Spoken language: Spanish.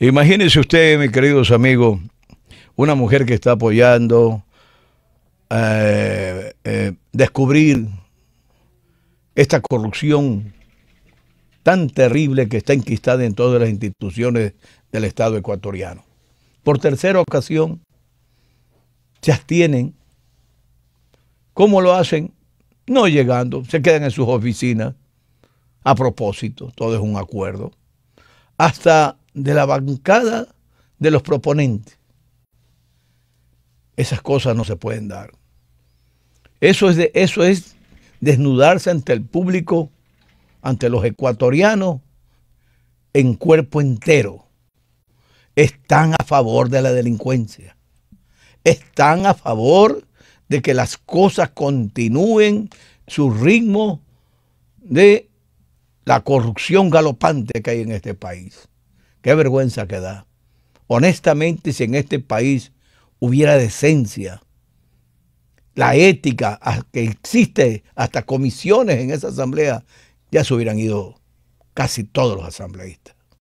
Imagínense ustedes, mis queridos amigos, una mujer que está apoyando eh, eh, descubrir esta corrupción tan terrible que está enquistada en todas las instituciones del Estado ecuatoriano. Por tercera ocasión, se abstienen. ¿Cómo lo hacen? No llegando, se quedan en sus oficinas. A propósito, todo es un acuerdo. Hasta de la bancada de los proponentes. Esas cosas no se pueden dar. Eso es, eso es desnudarse ante el público, ante los ecuatorianos, en cuerpo entero. Están a favor de la delincuencia. Están a favor de que las cosas continúen su ritmo de la corrupción galopante que hay en este país. Qué vergüenza que da. Honestamente, si en este país hubiera decencia, la ética que existe, hasta comisiones en esa asamblea, ya se hubieran ido casi todos los asambleístas.